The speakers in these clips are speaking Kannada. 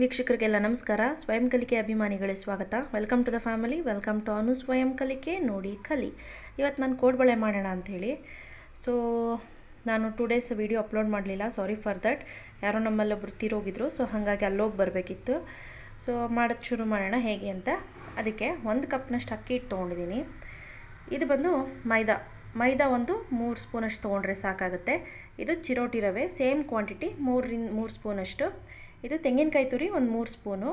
ವೀಕ್ಷಕರಿಗೆಲ್ಲ ನಮಸ್ಕಾರ ಸ್ವಯಂ ಕಲಿಕೆ ಅಭಿಮಾನಿಗಳೇ ಸ್ವಾಗತ welcome to the family welcome to ಅನು ಸ್ವಯಂ ಕಲಿಕೆ ನೋಡಿ ಕಲಿ ಇವತ್ತು ನಾನು ಬಳೆ ಮಾಡೋಣ ಅಂಥೇಳಿ ಸೊ ನಾನು ಟೂ ಡೇಸ್ ವೀಡಿಯೋ ಅಪ್ಲೋಡ್ ಮಾಡಲಿಲ್ಲ ಸಾರಿ ಫಾರ್ ದಟ್ ಯಾರೋ ನಮ್ಮಲ್ಲೊಬ್ರು ತೀರೋಗಿದ್ರು ಸೊ ಹಾಗಾಗಿ ಅಲ್ಲೋಗಿ ಬರಬೇಕಿತ್ತು ಸೊ ಮಾಡೋದು ಶುರು ಮಾಡೋಣ ಹೇಗೆ ಅಂತ ಅದಕ್ಕೆ ಒಂದು ಕಪ್ನಷ್ಟು ಅಕ್ಕಿ ಇಟ್ಟು ತೊಗೊಂಡಿದ್ದೀನಿ ಇದು ಬಂದು ಮೈದಾ ಮೈದಾ ಒಂದು ಮೂರು ಸ್ಪೂನಷ್ಟು ತೊಗೊಂಡ್ರೆ ಸಾಕಾಗುತ್ತೆ ಇದು ಚಿರೋಟಿ ರವೆ ಸೇಮ್ ಕ್ವಾಂಟಿಟಿ ಮೂರರಿಂದ ಮೂರು ಸ್ಪೂನಷ್ಟು ಇದು ತೆಂಗಿನಕಾಯಿ ತುರಿ ಒಂದು ಮೂರು ಸ್ಪೂನು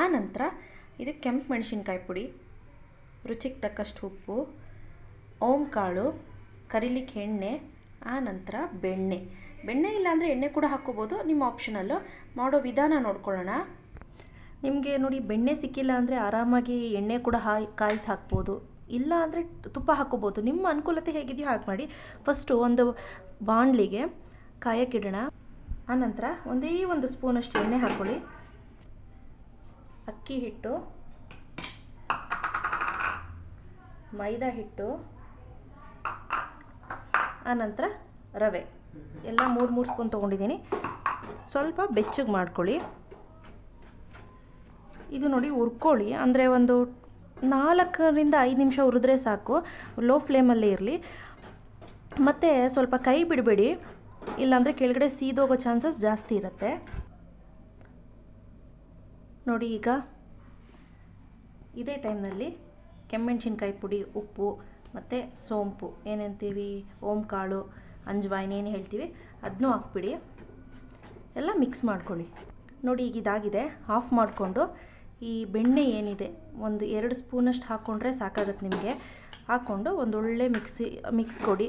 ಆನಂತರ ಇದು ಕೆಂಪು ಮೆಣಸಿನ್ಕಾಯಿ ಪುಡಿ ರುಚಿಗೆ ತಕ್ಕಷ್ಟು ಉಪ್ಪು ಓಂ ಕಾಳು ಕರಿಲಿಕ್ಕೆ ಎಣ್ಣೆ ಆನಂತರ ಬೆಣ್ಣೆ ಬೆಣ್ಣೆ ಇಲ್ಲಾಂದರೆ ಎಣ್ಣೆ ಕೂಡ ಹಾಕ್ಕೋಬೋದು ನಿಮ್ಮ ಆಪ್ಷನಲ್ಲು ಮಾಡೋ ವಿಧಾನ ನೋಡ್ಕೊಳ್ಳೋಣ ನಿಮಗೆ ನೋಡಿ ಬೆಣ್ಣೆ ಸಿಕ್ಕಿಲ್ಲ ಅಂದರೆ ಆರಾಮಾಗಿ ಎಣ್ಣೆ ಕೂಡ ಹಾಯ್ ಕಾಯಿಸಿ ಹಾಕ್ಬೋದು ಇಲ್ಲ ಅಂದರೆ ತುಪ್ಪ ಹಾಕ್ಕೋಬೋದು ನಿಮ್ಮ ಅನುಕೂಲತೆ ಹೇಗಿದೆಯೋ ಹಾಗೆ ಮಾಡಿ ಫಸ್ಟು ಒಂದು ಬಾಣಲಿಗೆ ಕಾಯಕ್ಕಿಡೋಣ ಆನಂತರ ಒಂದೇ ಒಂದು ಸ್ಪೂನಷ್ಟು ಎಣ್ಣೆ ಹಾಕ್ಕೊಳ್ಳಿ ಅಕ್ಕಿ ಹಿಟ್ಟು ಮೈದಾ ಹಿಟ್ಟು ಆನಂತರ ರವೆ ಎಲ್ಲ ಮೂರು ಮೂರು ಸ್ಪೂನ್ ತೊಗೊಂಡಿದ್ದೀನಿ ಸ್ವಲ್ಪ ಬೆಚ್ಚಗೆ ಮಾಡ್ಕೊಳ್ಳಿ ಇದು ನೋಡಿ ಹುರ್ಕೊಳ್ಳಿ ಅಂದರೆ ಒಂದು ನಾಲ್ಕರಿಂದ ಐದು ನಿಮಿಷ ಹುರಿದ್ರೆ ಸಾಕು ಲೋ ಫ್ಲೇಮಲ್ಲೇ ಇರಲಿ ಮತ್ತು ಸ್ವಲ್ಪ ಕೈ ಬಿಡಬೇಡಿ ಇಲ್ಲಾಂದರೆ ಕೆಳಗಡೆ ಸೀದೋಗೋ ಚಾನ್ಸಸ್ ಜಾಸ್ತಿ ಇರುತ್ತೆ ನೋಡಿ ಈಗ ಇದೇ ಟೈಮ್ನಲ್ಲಿ ಕೆಮ್ಮೆಣ್ಸಿನ್ಕಾಯಿ ಪುಡಿ ಉಪ್ಪು ಮತ್ತು ಸೋಂಪು ಏನಂತೀವಿ ಓಂಕಾಳು ಅಂಜ್ವಾಯಿನ ಏನು ಹೇಳ್ತೀವಿ ಅದನ್ನೂ ಹಾಕ್ಬಿಡಿ ಎಲ್ಲ ಮಿಕ್ಸ್ ಮಾಡ್ಕೊಳ್ಳಿ ನೋಡಿ ಈಗ ಇದಾಗಿದೆ ಆಫ್ ಮಾಡಿಕೊಂಡು ಈ ಬೆಣ್ಣೆ ಏನಿದೆ ಒಂದು ಎರಡು ಸ್ಪೂನಷ್ಟು ಹಾಕ್ಕೊಂಡ್ರೆ ಸಾಕಾಗತ್ತೆ ನಿಮಗೆ ಹಾಕ್ಕೊಂಡು ಒಂದೊಳ್ಳೆ ಮಿಕ್ಸಿ ಮಿಕ್ಸ್ ಕೊಡಿ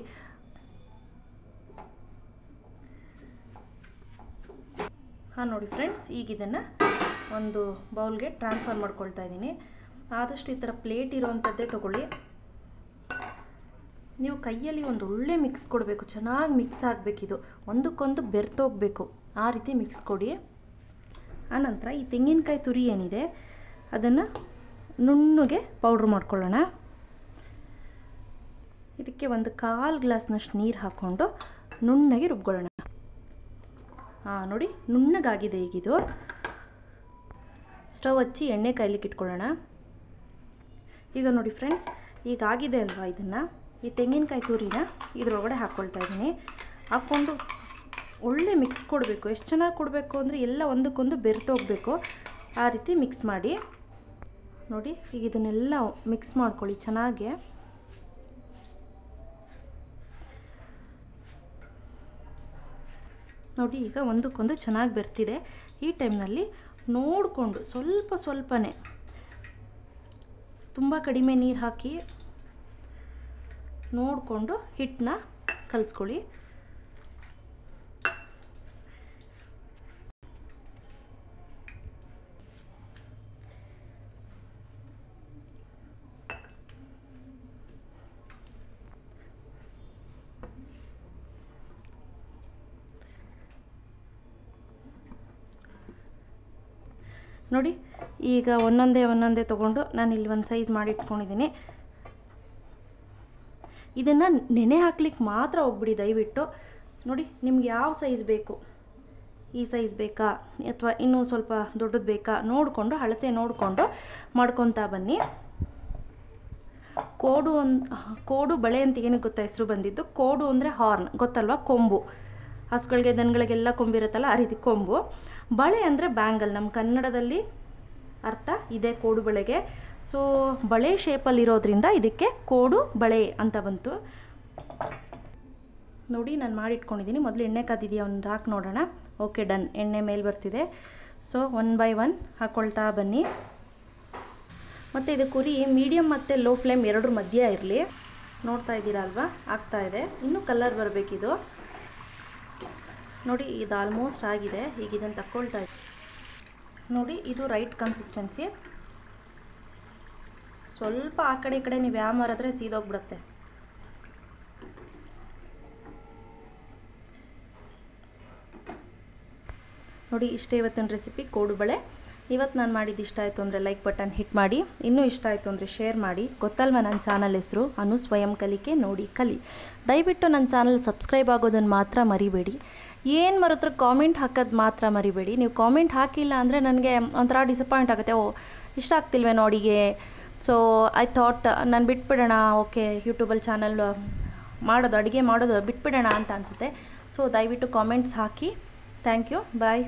ಹಾಂ ನೋಡಿ ಫ್ರೆಂಡ್ಸ್ ಈಗ ಇದನ್ನು ಒಂದು ಬೌಲ್ಗೆ ಟ್ರಾನ್ಸ್ಫರ್ ಮಾಡ್ಕೊಳ್ತಾ ಇದ್ದೀನಿ ಆದಷ್ಟು ಈ ಥರ ಪ್ಲೇಟ್ ಇರೋವಂಥದ್ದೇ ತೊಗೊಳ್ಳಿ ನೀವು ಕೈಯಲ್ಲಿ ಒಂದು ಒಳ್ಳೆ ಮಿಕ್ಸ್ ಕೊಡಬೇಕು ಚೆನ್ನಾಗಿ ಮಿಕ್ಸ್ ಆಗಬೇಕಿದು ಒಂದಕ್ಕೊಂದು ಬೆರ್ತೋಗಬೇಕು ಆ ರೀತಿ ಮಿಕ್ಸ್ ಕೊಡಿ ಆನಂತರ ಈ ತೆಂಗಿನಕಾಯಿ ತುರಿ ಏನಿದೆ ಅದನ್ನು ನುಣ್ಣಗೆ ಪೌಡ್ರ್ ಮಾಡ್ಕೊಳ್ಳೋಣ ಇದಕ್ಕೆ ಒಂದು ಕಾಲು ಗ್ಲಾಸ್ನಷ್ಟು ನೀರು ಹಾಕ್ಕೊಂಡು ನುಣ್ಣಗೆ ರುಬ್ಕೊಳ್ಳೋಣ ನೋಡಿ ನುಣ್ಣಗಾಗಿದೆ ಈಗಿದು ಸ್ಟವ್ ಹಚ್ಚಿ ಎಣ್ಣೆ ಕೈಲಿಕ್ಕೆ ಇಟ್ಕೊಳ್ಳೋಣ ಈಗ ನೋಡಿ ಫ್ರೆಂಡ್ಸ್ ಈಗ ಆಗಿದೆ ಅಲ್ವಾ ಇದನ್ನು ಈ ತೆಂಗಿನಕಾಯಿ ತುರಿನ ಇದರೊಳಗಡೆ ಹಾಕ್ಕೊಳ್ತಾ ಇದ್ದೀನಿ ಹಾಕ್ಕೊಂಡು ಒಳ್ಳೆ ಮಿಕ್ಸ್ ಕೊಡಬೇಕು ಎಷ್ಟು ಚೆನ್ನಾಗಿ ಕೊಡಬೇಕು ಅಂದರೆ ಎಲ್ಲ ಒಂದಕ್ಕೊಂದು ಬೆರ್ತೋಗಬೇಕು ಆ ರೀತಿ ಮಿಕ್ಸ್ ಮಾಡಿ ನೋಡಿ ಈಗ ಇದನ್ನೆಲ್ಲ ಮಿಕ್ಸ್ ಮಾಡ್ಕೊಳ್ಳಿ ಚೆನ್ನಾಗೆ ನೋಡಿ ಈಗ ಒಂದಕ್ಕೊಂದು ಚೆನ್ನಾಗಿ ಬರ್ತಿದೆ ಈ ಟೈಮ್ನಲ್ಲಿ ನೋಡಿಕೊಂಡು ಸ್ವಲ್ಪ ಸ್ವಲ್ಪನೇ ತುಂಬ ಕಡಿಮೆ ನೀರು ಹಾಕಿ ನೋಡಿಕೊಂಡು ಹಿಟ್ಟನ್ನ ಕಲಿಸ್ಕೊಳ್ಳಿ ನೋಡಿ ಈಗ ಒಂದೊಂದೇ ಒಂದೊಂದೇ ತೊಗೊಂಡು ನಾನು ಇಲ್ಲಿ ಒಂದು ಸೈಜ್ ಮಾಡಿ ಇಟ್ಕೊಂಡಿದ್ದೀನಿ ಇದನ್ನು ನೆನೆ ಹಾಕ್ಲಿಕ್ಕೆ ಮಾತ್ರ ಹೋಗ್ಬಿಡಿ ದಯವಿಟ್ಟು ನೋಡಿ ನಿಮ್ಗೆ ಯಾವ ಸೈಜ್ ಬೇಕು ಈ ಸೈಜ್ ಬೇಕಾ ಅಥವಾ ಇನ್ನೂ ಸ್ವಲ್ಪ ದೊಡ್ಡದು ಬೇಕಾ ನೋಡಿಕೊಂಡು ಅಳತೆ ನೋಡಿಕೊಂಡು ಮಾಡ್ಕೊತಾ ಬನ್ನಿ ಕೋಡು ಒಂದು ಕೋಡು ಬಳೆ ಅಂತ ಏನಕ್ಕೆ ಗೊತ್ತಾ ಹೆಸರು ಬಂದಿದ್ದು ಕೋಡು ಅಂದರೆ ಹಾರ್ನ್ ಗೊತ್ತಲ್ವ ಕೊಂಬು ಹಸುಗಳಿಗೆ ದನಗಳಿಗೆಲ್ಲ ಕೊಂಬಿರುತ್ತಲ್ಲ ಆ ರೀತಿ ಕೊಂಬು ಬಳೆ ಅಂದರೆ ಬ್ಯಾಂಗಲ್ ನಮ್ಮ ಕನ್ನಡದಲ್ಲಿ ಅರ್ಥ ಇದೆ ಕೋಡು ಬಳೆಗೆ ಸೊ ಬಳೆ ಇರೋದ್ರಿಂದ ಇದಕ್ಕೆ ಕೋಡು ಬಳೆ ಅಂತ ಬಂತು ನೋಡಿ ನಾನು ಮಾಡಿಟ್ಕೊಂಡಿದ್ದೀನಿ ಮೊದಲು ಎಣ್ಣೆ ಕಾದಿದೆಯಾ ಒಂದು ಹಾಕಿ ನೋಡೋಣ ಓಕೆ ಡನ್ ಎಣ್ಣೆ ಮೇಲೆ ಬರ್ತಿದೆ ಸೊ ಒನ್ ಬೈ ಒನ್ ಹಾಕ್ಕೊಳ್ತಾ ಬನ್ನಿ ಮತ್ತು ಇದು ಕುರಿ ಮೀಡಿಯಮ್ ಮತ್ತು ಲೋ ಫ್ಲೇಮ್ ಎರಡರ ಮಧ್ಯೆ ಇರಲಿ ನೋಡ್ತಾ ಇದ್ದೀರಾ ಅಲ್ವಾ ಆಗ್ತಾ ಇನ್ನೂ ಕಲರ್ ಬರಬೇಕಿದು ನೋಡಿ ಇದು ಆಲ್ಮೋಸ್ಟ್ ಆಗಿದೆ ಈಗ ಇದನ್ನು ತಕ್ಕೊಳ್ತಾ ನೋಡಿ ಇದು ರೈಟ್ ಕನ್ಸಿಸ್ಟೆನ್ಸಿ ಸ್ವಲ್ಪ ಆ ಕಡೆ ಈ ಕಡೆ ನೀವು ಯಾವ ಮಾರಾದ್ರೆ ಸೀದೋಗ್ಬಿಡುತ್ತೆ ನೋಡಿ ಇಷ್ಟೇ ಇವತ್ತಿನ ರೆಸಿಪಿ ಕೋಡುಬಳೆ ಇವತ್ತು ನಾನು ಮಾಡಿದ್ದು ಇಷ್ಟ ಆಯಿತು ಅಂದರೆ ಲೈಕ್ ಬಟನ್ ಹಿಟ್ ಮಾಡಿ ಇನ್ನೂ ಇಷ್ಟ ಆಯಿತು ಅಂದರೆ ಶೇರ್ ಮಾಡಿ ಗೊತ್ತಲ್ವ ನನ್ನ ಚಾನಲ್ ಹೆಸರು ಅನು ಸ್ವಯಂ ಕಲಿಕೆ ನೋಡಿ ಕಲಿ ದಯವಿಟ್ಟು ನನ್ನ ಚಾನಲ್ ಸಬ್ಸ್ಕ್ರೈಬ್ ಆಗೋದನ್ನು ಮಾತ್ರ ಮರಿಬೇಡಿ ಏನು ಮರತ್ರ ಕಾಮೆಂಟ್ ಹಾಕೋದು ಮಾತ್ರ ಮರಿಬೇಡಿ ನೀವು ಕಾಮೆಂಟ್ ಹಾಕಿಲ್ಲ ಅಂದರೆ ನನಗೆ ಒಂಥರ ಡಿಸಪಾಯಿಂಟ್ ಆಗುತ್ತೆ ಓ ಇಷ್ಟ ಆಗ್ತಿಲ್ವೇ ನೋಡಿಗೆ ಸೊ ಐ ಥಾಟ್ ನಾನು ಬಿಟ್ಬಿಡೋಣ ಓಕೆ ಯೂಟ್ಯೂಬಲ್ಲಿ ಚಾನಲ್ ಮಾಡೋದು ಅಡುಗೆ ಮಾಡೋದು ಬಿಟ್ಬಿಡೋಣ ಅಂತ ಅನಿಸುತ್ತೆ ಸೊ ದಯವಿಟ್ಟು ಕಾಮೆಂಟ್ಸ್ ಹಾಕಿ ಥ್ಯಾಂಕ್ ಯು ಬಾಯ್